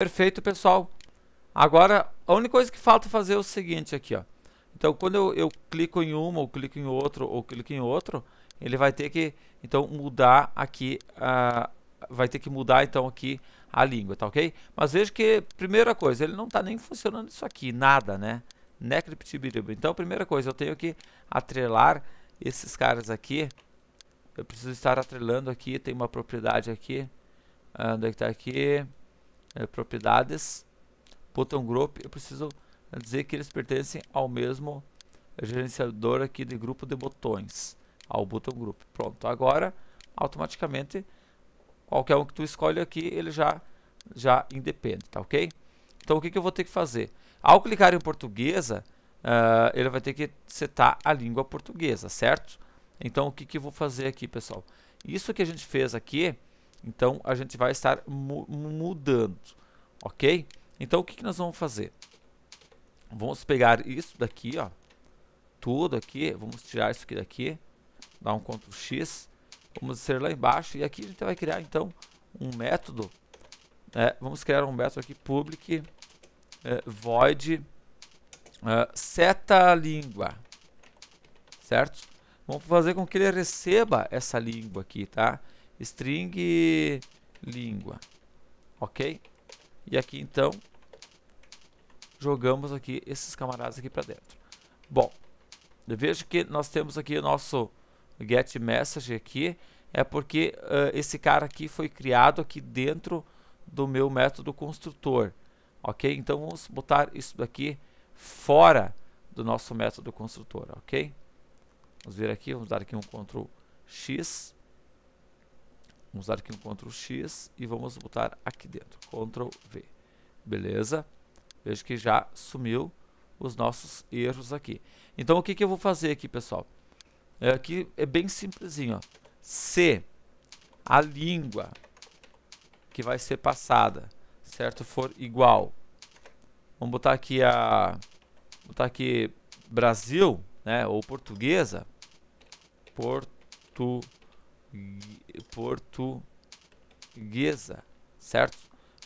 Perfeito, pessoal. Agora, a única coisa que falta fazer é o seguinte aqui, ó. Então, quando eu, eu clico em uma, ou clico em outro, ou clico em outro, ele vai ter que, então, mudar aqui, uh, vai ter que mudar, então, aqui a língua, tá ok? Mas veja que, primeira coisa, ele não está nem funcionando isso aqui, nada, né? Necryptibiriba. Então, primeira coisa, eu tenho que atrelar esses caras aqui. Eu preciso estar atrelando aqui, tem uma propriedade aqui. Ah, onde é que tá aqui? Eh, propriedades botão group, eu preciso dizer que eles pertencem ao mesmo gerenciador aqui de grupo de botões, ao button group. Pronto, agora automaticamente qualquer um que tu escolhe aqui, ele já já independe, tá ok? Então o que, que eu vou ter que fazer? Ao clicar em portuguesa, uh, ele vai ter que setar a língua portuguesa, certo? Então o que, que eu vou fazer aqui, pessoal? Isso que a gente fez aqui então a gente vai estar mu mudando, ok? Então o que, que nós vamos fazer? Vamos pegar isso daqui, ó, tudo aqui, vamos tirar isso aqui daqui, dar um Ctrl X, vamos ser lá embaixo e aqui a gente vai criar então um método, né? vamos criar um método aqui public é, void é, seta língua, certo? Vamos fazer com que ele receba essa língua aqui, tá? string língua, ok? E aqui então jogamos aqui esses camaradas aqui para dentro. Bom, veja que nós temos aqui o nosso get message aqui, é porque uh, esse cara aqui foi criado aqui dentro do meu método construtor, ok? Então vamos botar isso daqui fora do nosso método construtor, ok? Vamos vir aqui, vamos dar aqui um control X Vamos dar aqui um Ctrl X e vamos botar aqui dentro, Ctrl V. Beleza? Veja que já sumiu os nossos erros aqui. Então o que, que eu vou fazer aqui, pessoal? É, aqui é bem simplesinho. Ó. Se a língua que vai ser passada, certo, for igual. Vamos botar aqui a... Botar aqui Brasil, né, ou portuguesa. Portuguesa portuguesa, certo?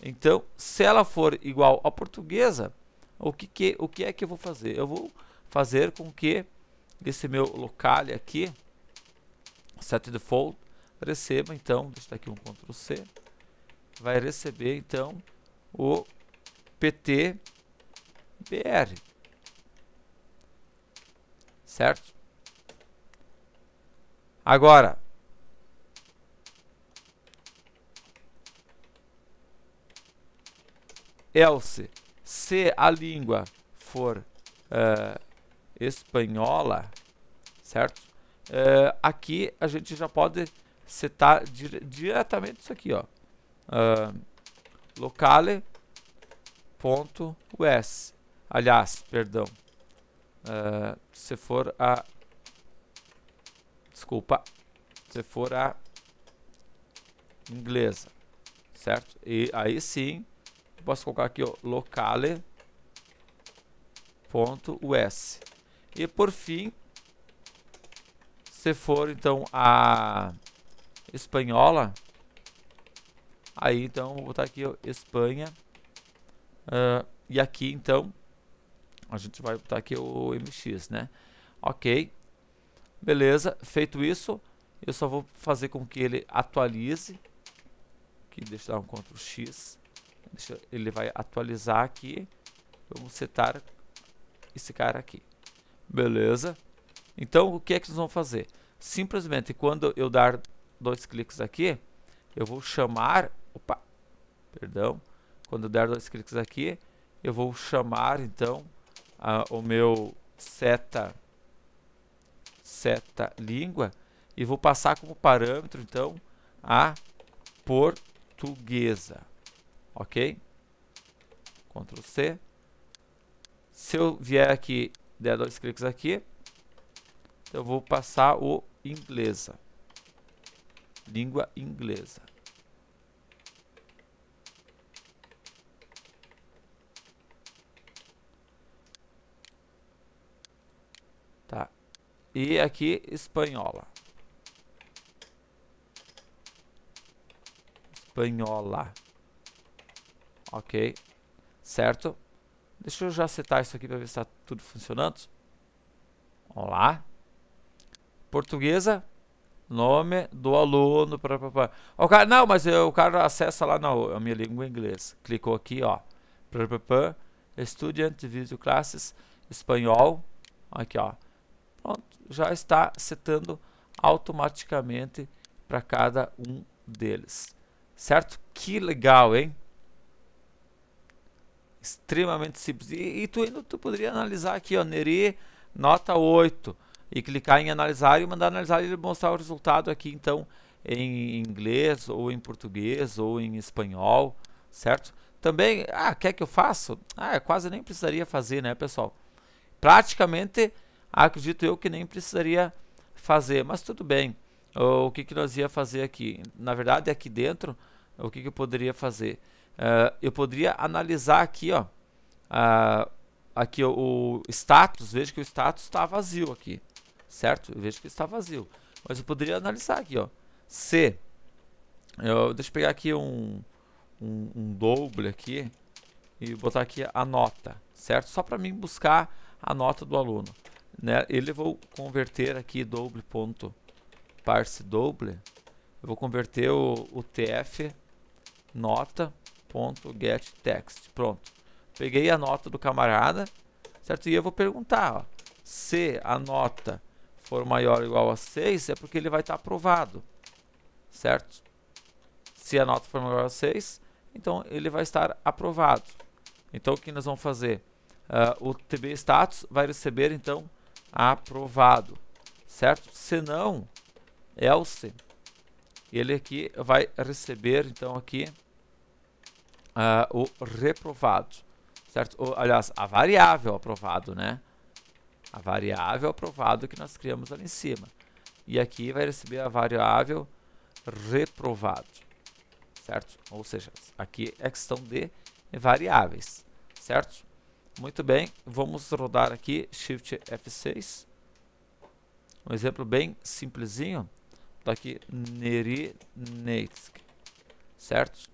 Então, se ela for igual a portuguesa, o que, que, o que é que eu vou fazer? Eu vou fazer com que esse meu local aqui, set default, receba então, deixa eu dar aqui um Ctrl C, vai receber então o PT BR. Certo? Agora, else, se a língua for uh, espanhola, certo? Uh, aqui a gente já pode setar dire diretamente isso aqui, ó. Uh, eh, locale.us Aliás, perdão. Uh, se for a... Desculpa. Se for a inglesa, certo? E aí sim eu posso colocar aqui, ó, locale.us. E por fim, se for então a espanhola, aí então vou botar aqui ó, Espanha. Uh, e aqui então a gente vai botar aqui o MX, né? Ok, beleza. Feito isso, eu só vou fazer com que ele atualize. Aqui, deixa eu dar um Ctrl X. Deixa, ele vai atualizar aqui. Vamos setar esse cara aqui. Beleza. Então, o que é que nós vamos fazer? Simplesmente, quando eu dar dois cliques aqui, eu vou chamar... Opa! Perdão. Quando eu der dois cliques aqui, eu vou chamar, então, a, o meu seta, seta língua e vou passar como parâmetro, então, a portuguesa ok? Ctrl C. Se eu vier aqui, der dois cliques aqui, eu vou passar o inglesa. Língua inglesa. Tá. E aqui, espanhola. Espanhola. Ok. Certo. Deixa eu já setar isso aqui para ver se está tudo funcionando. Vamos lá. Portuguesa. Nome do aluno. Pra, pra, pra. O cara, não, mas eu, o cara acessa lá na a minha língua inglesa. Clicou aqui, ó. Pra, pra, pra, student, vídeo classes, espanhol. Aqui, ó. Pronto. Já está setando automaticamente para cada um deles. Certo? Que legal, hein? Extremamente simples. E, e tu ainda tu poderia analisar aqui, ó, Neri, nota 8. E clicar em analisar e mandar analisar e mostrar o resultado aqui, então, em inglês, ou em português, ou em espanhol, certo? Também, ah, quer que eu faça? Ah, quase nem precisaria fazer, né, pessoal? Praticamente, acredito eu que nem precisaria fazer, mas tudo bem. O que, que nós ia fazer aqui? Na verdade, aqui dentro, o que, que eu poderia fazer? Uh, eu poderia analisar aqui, ó, uh, aqui o status, vejo que o status está vazio aqui, certo? Eu vejo que está vazio, mas eu poderia analisar aqui, ó, se, eu, deixa eu pegar aqui um, um, um doble aqui e botar aqui a nota, certo? Só para mim buscar a nota do aluno, né? Ele vou converter aqui double ponto parse double eu vou converter o, o tf nota .getText. Pronto. Peguei a nota do camarada, certo? E eu vou perguntar, ó, se a nota for maior ou igual a 6, é porque ele vai estar tá aprovado, certo? Se a nota for maior a 6, então ele vai estar aprovado. Então o que nós vamos fazer? Uh, o TB status vai receber então aprovado, certo? Se não, else, ele aqui vai receber então aqui uh, o reprovado, certo? Ou, aliás, a variável aprovado, né? A variável aprovado que nós criamos ali em cima. E aqui vai receber a variável reprovado, certo? Ou seja, aqui é questão de variáveis, certo? Muito bem, vamos rodar aqui Shift F6. Um exemplo bem simplesinho. Está aqui Nerinsk, certo?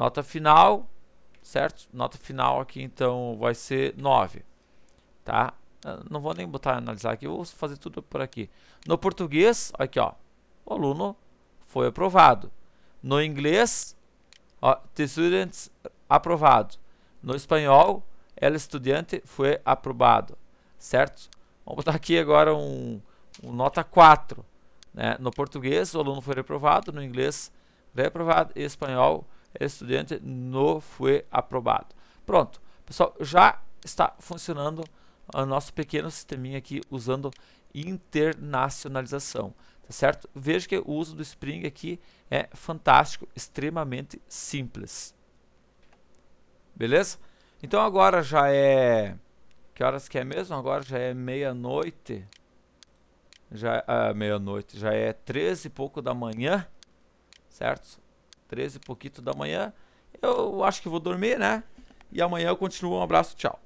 Nota final, certo? Nota final aqui então vai ser 9, tá? Não vou nem botar analisar aqui, vou fazer tudo por aqui. No português, aqui ó, o aluno foi aprovado. No inglês, ó, the students aprovado. No espanhol, el estudante foi aprovado, certo? Vamos botar aqui agora um, um nota 4. Né? No português, o aluno foi reprovado. No inglês, reprovado. E espanhol, reprovado estudante não foi aprovado. Pronto, pessoal, já está funcionando o nosso pequeno sisteminha aqui usando internacionalização, tá certo? Veja que o uso do Spring aqui é fantástico, extremamente simples. Beleza? Então agora já é... Que horas que é mesmo? Agora já é meia-noite. Já é ah, meia-noite. Já é 13 e pouco da manhã. Certo? 13 e pouquinho da manhã. Eu acho que vou dormir, né? E amanhã eu continuo. Um abraço, tchau.